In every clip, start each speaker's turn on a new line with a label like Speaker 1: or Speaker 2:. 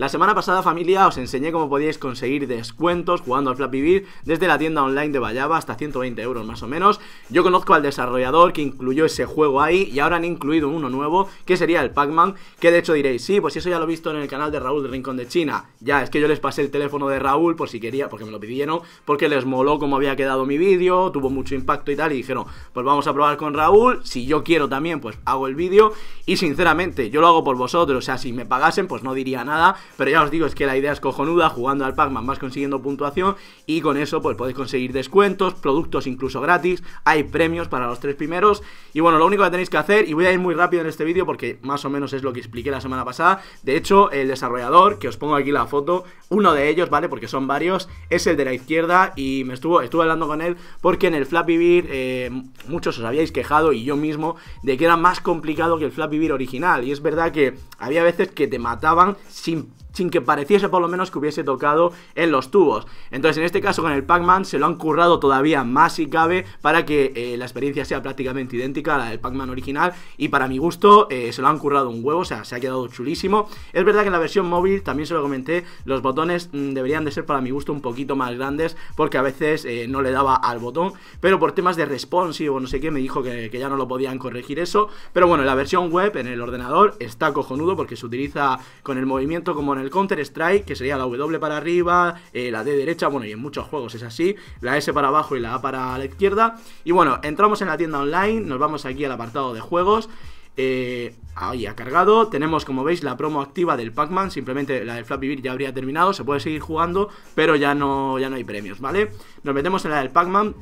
Speaker 1: La semana pasada, familia, os enseñé cómo podíais conseguir descuentos jugando al Flap Vivir desde la tienda online de Vallava hasta 120 euros más o menos. Yo conozco al desarrollador que incluyó ese juego ahí y ahora han incluido uno nuevo que sería el Pac-Man, que de hecho diréis, sí, pues eso ya lo he visto en el canal de Raúl del Rincón de China. Ya, es que yo les pasé el teléfono de Raúl por si quería, porque me lo pidieron, porque les moló cómo había quedado mi vídeo, tuvo mucho impacto y tal, y dijeron, pues vamos a probar con Raúl, si yo quiero también, pues hago el vídeo, y sinceramente, yo lo hago por vosotros, o sea, si me pagasen, pues no diría nada, pero ya os digo, es que la idea es cojonuda, jugando al Pac-Man vas consiguiendo puntuación y con eso pues podéis conseguir descuentos, productos incluso gratis, hay premios para los tres primeros y bueno, lo único que tenéis que hacer, y voy a ir muy rápido en este vídeo porque más o menos es lo que expliqué la semana pasada, de hecho el desarrollador, que os pongo aquí la foto, uno de ellos, ¿vale? Porque son varios, es el de la izquierda y me estuvo, estuve hablando con él porque en el Flappy bird eh, muchos os habíais quejado y yo mismo de que era más complicado que el Flappy bird original y es verdad que había veces que te mataban sin sin que pareciese por lo menos que hubiese tocado en los tubos. Entonces, en este caso con el Pac-Man se lo han currado todavía más si cabe para que eh, la experiencia sea prácticamente idéntica a la del Pac-Man original y para mi gusto eh, se lo han currado un huevo, o sea, se ha quedado chulísimo. Es verdad que en la versión móvil, también se lo comenté, los botones mm, deberían de ser para mi gusto un poquito más grandes porque a veces eh, no le daba al botón, pero por temas de responsive o no sé qué me dijo que, que ya no lo podían corregir eso, pero bueno, la versión web en el ordenador está cojonudo porque se utiliza con el movimiento como en el Counter-Strike, que sería la W para arriba, eh, la D derecha, bueno, y en muchos juegos es así, la S para abajo y la A para la izquierda. Y bueno, entramos en la tienda online, nos vamos aquí al apartado de juegos. Eh, ahí ha cargado, tenemos como veis la promo activa del Pac-Man, simplemente la del Flappy Bird ya habría terminado, se puede seguir jugando, pero ya no, ya no hay premios, ¿vale? Nos metemos en la del Pac-Man,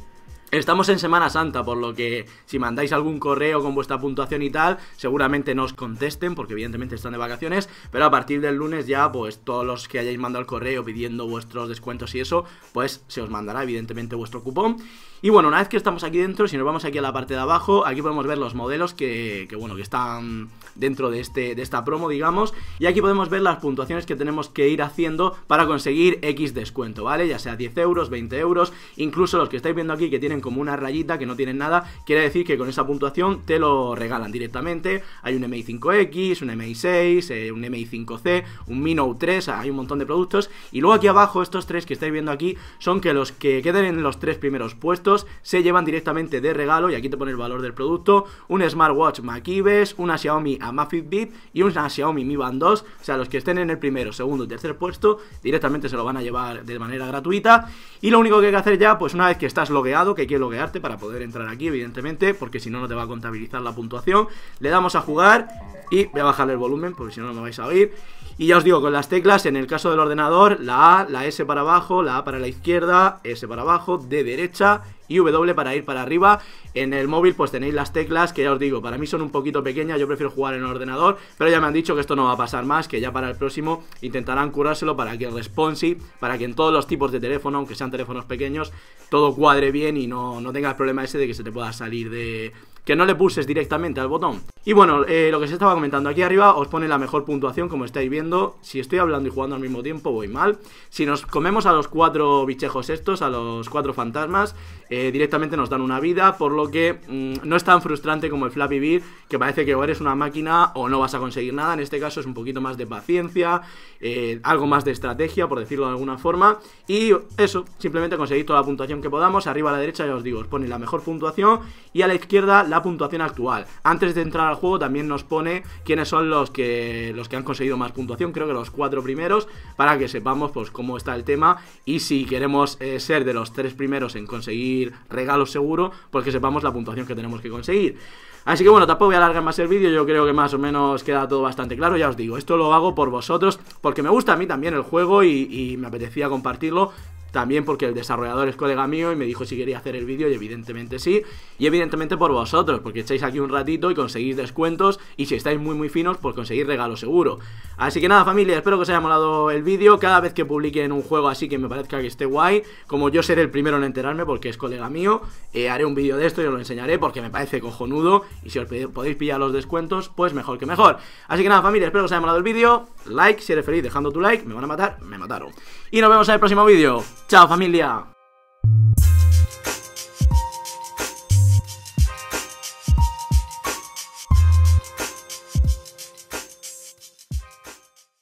Speaker 1: Estamos en Semana Santa, por lo que si mandáis algún correo con vuestra puntuación y tal, seguramente no os contesten, porque evidentemente están de vacaciones, pero a partir del lunes ya, pues todos los que hayáis mandado el correo pidiendo vuestros descuentos y eso, pues se os mandará evidentemente vuestro cupón. Y bueno, una vez que estamos aquí dentro, si nos vamos aquí a la parte de abajo, aquí podemos ver los modelos que, bueno, que están dentro de, este, de esta promo, digamos, y aquí podemos ver las puntuaciones que tenemos que ir haciendo para conseguir X descuento, ¿vale? Ya sea 10 euros, 20 euros, incluso los que estáis viendo aquí que tienen como una rayita que no tienen nada, quiere decir que con esa puntuación te lo regalan directamente. Hay un MI5X, un MI6, eh, un MI5C, un Mi Note 3, hay un montón de productos. Y luego aquí abajo, estos tres que estáis viendo aquí, son que los que queden en los tres primeros puestos se llevan directamente de regalo, y aquí te pone el valor del producto, un smartwatch Makibes, una Xiaomi Amazfit Beat y una Xiaomi Mi Band 2. O sea, los que estén en el primero, segundo y tercer puesto, directamente se lo van a llevar de manera gratuita. Y lo único que hay que hacer ya, pues una vez que estás logueado, que que loguearte para poder entrar aquí, evidentemente, porque si no, no te va a contabilizar la puntuación. Le damos a jugar y voy a bajar el volumen porque si no, no me vais a oír. Y ya os digo, con las teclas, en el caso del ordenador, la A, la S para abajo, la A para la izquierda, S para abajo, D derecha y W para ir para arriba. En el móvil pues tenéis las teclas que ya os digo, para mí son un poquito pequeñas, yo prefiero jugar en el ordenador, pero ya me han dicho que esto no va a pasar más, que ya para el próximo intentarán curárselo para que el responsive, para que en todos los tipos de teléfono, aunque sean teléfonos pequeños, todo cuadre bien y no, no tengas el problema ese de que se te pueda salir de, que no le pulses directamente al botón. Y bueno, eh, lo que se estaba comentando aquí arriba, os pone la mejor puntuación, como estáis viendo. Si estoy hablando y jugando al mismo tiempo, voy mal. Si nos comemos a los cuatro bichejos estos, a los cuatro fantasmas, eh, directamente nos dan una vida, por lo que mm, no es tan frustrante como el Flappy Bird, que parece que o eres una máquina o no vas a conseguir nada. En este caso es un poquito más de paciencia, eh, algo más de estrategia, por decirlo de alguna forma. Y eso, simplemente conseguir toda la puntuación que podamos. Arriba a la derecha, ya os digo, os pone la mejor puntuación y a la izquierda la puntuación actual. Antes de entrar al juego también nos pone quiénes son los que, los que han conseguido más puntuación, creo que los cuatro primeros, para que sepamos pues cómo está el tema y si queremos eh, ser de los tres primeros en conseguir regalos seguro, pues que sepamos la puntuación que tenemos que conseguir. Así que bueno, tampoco voy a alargar más el vídeo, yo creo que más o menos queda todo bastante claro, ya os digo, esto lo hago por vosotros, porque me gusta a mí también el juego y me apetecía compartirlo, también porque el desarrollador es colega mío y me dijo si quería hacer el vídeo y evidentemente sí. Y evidentemente por vosotros, porque echáis aquí un ratito y conseguís descuentos y si estáis muy muy finos, pues conseguís regalo seguro. Así que nada familia, espero que os haya molado el vídeo. Cada vez que publiquen un juego así que me parezca que esté guay, como yo seré el primero en enterarme porque es colega mío, eh, haré un vídeo de esto y os lo enseñaré porque me parece cojonudo y si os podéis pillar los descuentos, pues mejor que mejor. Así que nada familia, espero que os haya molado el vídeo. Like si eres feliz dejando tu like, me van a matar, me mataron. Y nos vemos en el próximo vídeo. Chao familia.